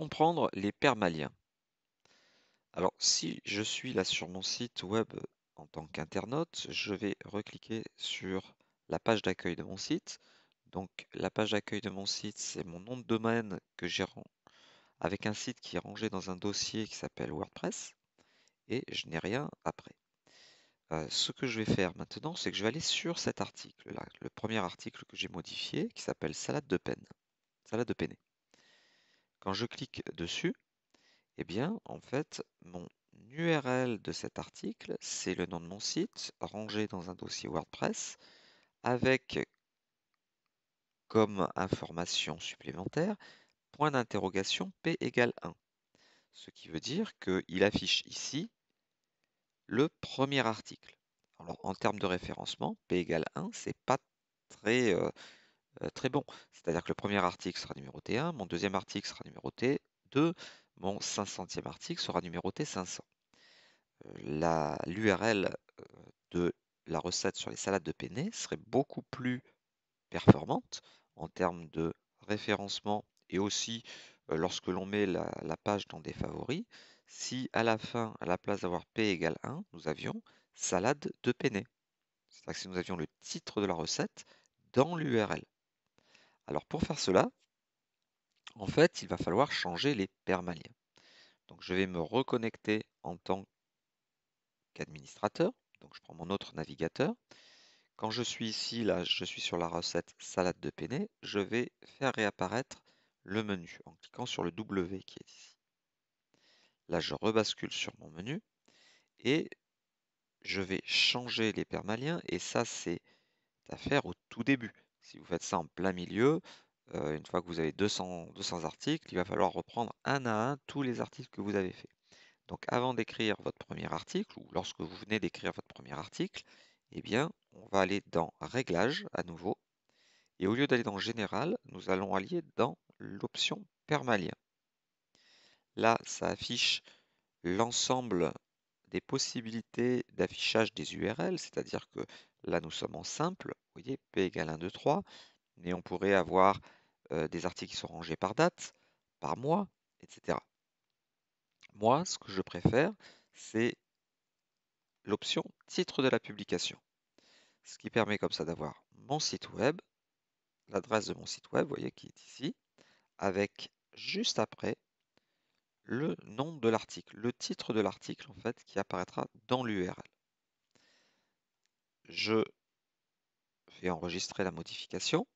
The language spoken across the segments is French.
comprendre les permaliens. Alors, si je suis là sur mon site web euh, en tant qu'internaute, je vais recliquer sur la page d'accueil de mon site. Donc, la page d'accueil de mon site, c'est mon nom de domaine que j'ai avec un site qui est rangé dans un dossier qui s'appelle WordPress et je n'ai rien après. Euh, ce que je vais faire maintenant, c'est que je vais aller sur cet article-là, le premier article que j'ai modifié qui s'appelle Salade de peine. Salade de peine quand je clique dessus, eh bien, en fait, mon URL de cet article, c'est le nom de mon site rangé dans un dossier WordPress avec comme information supplémentaire point d'interrogation p égale 1. Ce qui veut dire qu'il affiche ici le premier article. Alors en termes de référencement, p égale 1, c'est pas très euh, euh, très bon. C'est-à-dire que le premier article sera numéroté 1, mon deuxième article sera numéroté 2, mon 500e article sera numéroté 500. Euh, L'URL euh, de la recette sur les salades de penne serait beaucoup plus performante en termes de référencement et aussi lorsque l'on met la, page dans des favoris, si à la fin, à la place d'avoir P égale 1, nous avions salade de penne. C'est-à-dire que si nous avions le titre de la recette dans l'URL. Alors pour faire cela, en fait, il va falloir changer les permaliens. Donc je vais me reconnecter en tant qu'administrateur. Donc je prends mon autre navigateur. Quand je suis ici, là, je suis sur la recette salade de Péné. je vais faire réapparaître le menu en cliquant sur le W qui est ici. Là, je rebascule sur mon menu et je vais changer les permaliens et ça, c'est à faire au tout début. Si vous faites ça en plein milieu, euh, une fois que vous avez 200, 200 articles, il va falloir reprendre un à un tous les articles que vous avez faits. Donc avant d'écrire votre premier article, ou lorsque vous venez d'écrire votre premier article, eh bien, on va aller dans Réglages à nouveau. Et au lieu d'aller dans Général, nous allons aller dans l'option Permalien. Là, ça affiche l'ensemble des possibilités d'affichage des URL, c'est-à-dire que Là, nous sommes en simple. Vous voyez, P égale 1, 2, 3. Mais on pourrait avoir euh, des articles qui sont rangés par date, par mois, etc. Moi, ce que je préfère, c'est l'option titre de la publication. Ce qui permet comme ça d'avoir mon site web, l'adresse de mon site web, vous voyez, qui est ici, avec juste après le nom de l'article, le titre de l'article en fait qui apparaîtra dans l'URL je vais enregistrer la modification.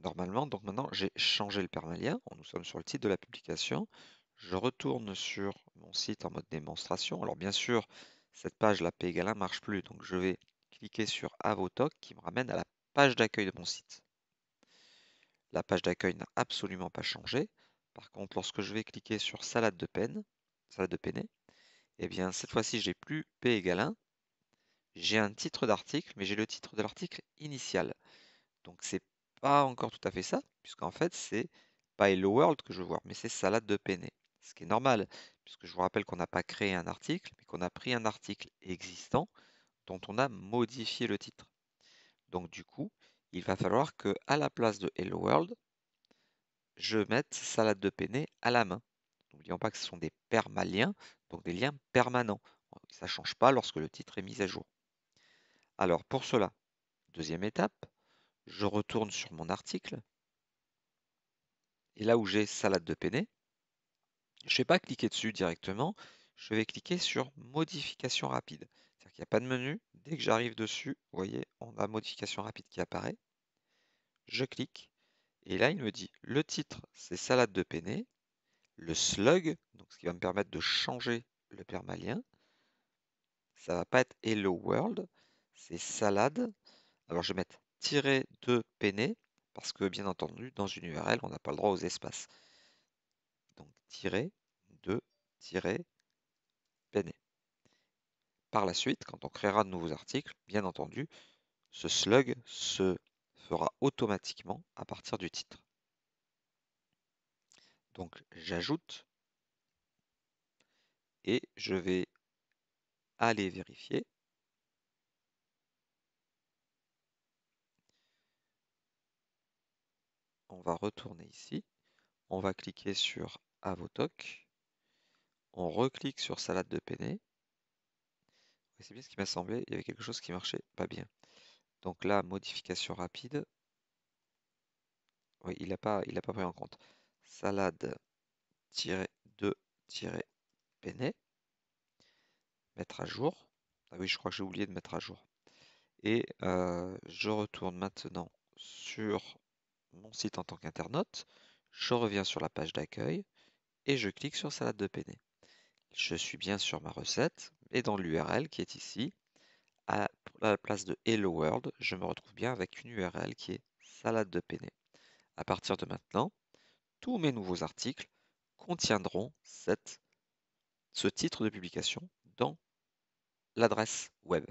Normalement, donc maintenant, j'ai changé le permalien. Nous sommes sur le site de la publication. Je retourne sur mon site en mode démonstration. Alors bien sûr, cette page, la P égale 1, marche plus. Donc je vais cliquer sur Avotoc qui me ramène à la page d'accueil de mon site. La page d'accueil n'a absolument pas changé. Par contre, lorsque je vais cliquer sur Salade de peine, Salade de peiné, eh bien, cette fois-ci, j'ai plus P égale 1. J'ai un titre d'article, mais j'ai le titre de l'article initial. Donc, c'est pas encore tout à fait ça, puisqu'en fait, c'est pas Hello World que je vois, mais c'est salade de penne. Ce qui est normal, puisque je vous rappelle qu'on n'a pas créé un article, mais qu'on a pris un article existant dont on a modifié le titre. Donc, du coup, il va falloir que, à la place de Hello World, je mette salade de penne à la main. N'oublions pas que ce sont des permaliens, donc des liens permanents. Ça ne change pas lorsque le titre est mis à jour. Alors pour cela, deuxième étape, je retourne sur mon article. Et là où j'ai salade de penne, je ne vais pas cliquer dessus directement, je vais cliquer sur modification rapide. C'est-à-dire qu'il n'y a pas de menu. Dès que j'arrive dessus, vous voyez, on a modification rapide qui apparaît. Je clique. Et là, il me dit le titre, c'est salade de penne. Le slug, donc ce qui va me permettre de changer le permalien Ça va pas être Hello World, c'est salade. Alors je vais mettre tirer de Pené parce que bien entendu, dans une URL, on n'a pas le droit aux espaces. Donc tirer de tirer et Par la suite, quand on créera de nouveaux articles, bien entendu, ce slug se fera automatiquement à partir du titre. Donc j'ajoute et je vais aller vérifier. On va retourner ici. On va cliquer sur Avotoc. On reclique sur Salade de Penne. C'est bien ce qui m'a semblé. Il y avait quelque chose qui marchait pas bien. Donc là, modification rapide. Oui, il n'a pas, il pas pris en compte. salade 2 1 Mettre à jour. Ah oui, je crois que j'ai oublié de mettre à jour. Et euh, je retourne maintenant sur mon site en tant qu'internaute. Je reviens sur la page d'accueil et je clique sur Salade de Penne. Je suis bien sur ma recette et dans l'URL qui est ici, à la place de Hello World, je me retrouve bien avec une URL qui est Salade de Penne. À partir de maintenant, tous mes nouveaux articles contiendront cette ce titre de publication dans l'adresse web.